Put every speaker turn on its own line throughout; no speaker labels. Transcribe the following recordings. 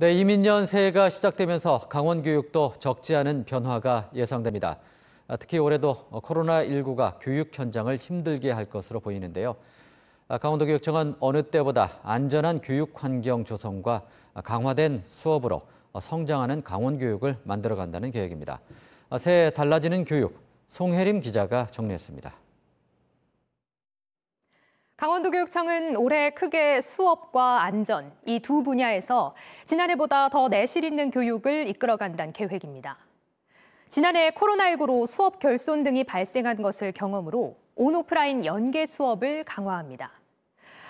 네, 이민년 새해가 시작되면서 강원 교육도 적지 않은 변화가 예상됩니다. 아, 특히 올해도 코로나19가 교육 현장을 힘들게 할 것으로 보이는데요. 아, 강원도교육청은 어느 때보다 안전한 교육 환경 조성과 강화된 수업으로 성장하는 강원 교육을 만들어간다는 계획입니다. 아, 새해 달라지는 교육, 송혜림 기자가 정리했습니다.
강원도교육청은 올해 크게 수업과 안전 이 두 분야에서 지난해보다 더 내실 있는 교육을 이끌어간다는 계획입니다. 지난해 코로나19로 수업 결손 등이 발생한 것을 경험으로 온오프라인 연계 수업을 강화합니다.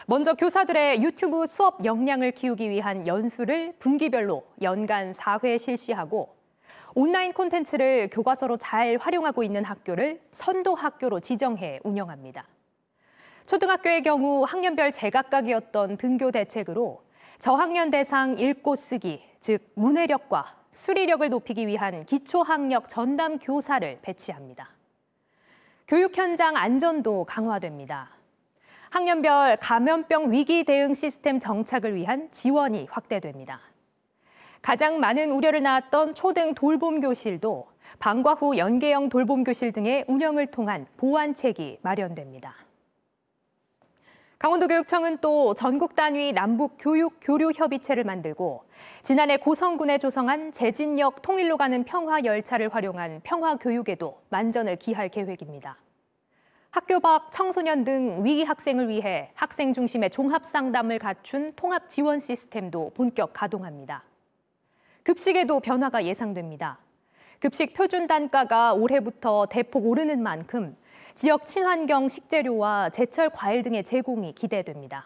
먼저 교사들의 유튜브 수업 역량을 키우기 위한 연수를 분기별로 연간 4회 실시하고 온라인 콘텐츠를 교과서로 잘 활용하고 있는 학교를 선도 학교로 지정해 운영합니다. 초등학교의 경우 학년별 제각각이었던 등교 대책으로 저학년 대상 읽고 쓰기, 즉 문해력과 수리력을 높이기 위한 기초학력 전담 교사를 배치합니다. 교육 현장 안전도 강화됩니다. 학년별 감염병 위기 대응 시스템 정착을 위한 지원이 확대됩니다. 가장 많은 우려를 낳았던 초등 돌봄 교실도 방과 후 연계형 돌봄 교실 등의 운영을 통한 보완책이 마련됩니다. 강원도교육청은 또 전국 단위 남북 교육 교류 협의체를 만들고 지난해 고성군에 조성한 재진역 통일로 가는 평화 열차를 활용한 평화 교육에도 만전을 기할 계획입니다. 학교 밖 청소년 등 위기 학생을 위해 학생 중심의 종합 상담을 갖춘 통합 지원 시스템도 본격 가동합니다. 급식에도 변화가 예상됩니다. 급식 표준 단가가 올해부터 대폭 오르는 만큼 지역 친환경 식재료와 제철 과일 등의 제공이 기대됩니다.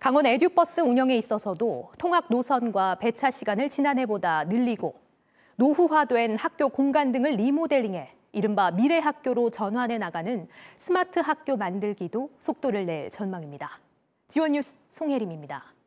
강원 에듀버스 운영에 있어서도 통학 노선과 배차 시간을 지난해보다 늘리고 노후화된 학교 공간 등을 리모델링해 이른바 미래 학교로 전환해 나가는 스마트 학교 만들기도 속도를 낼 전망입니다. 지원 뉴스 송혜림입니다.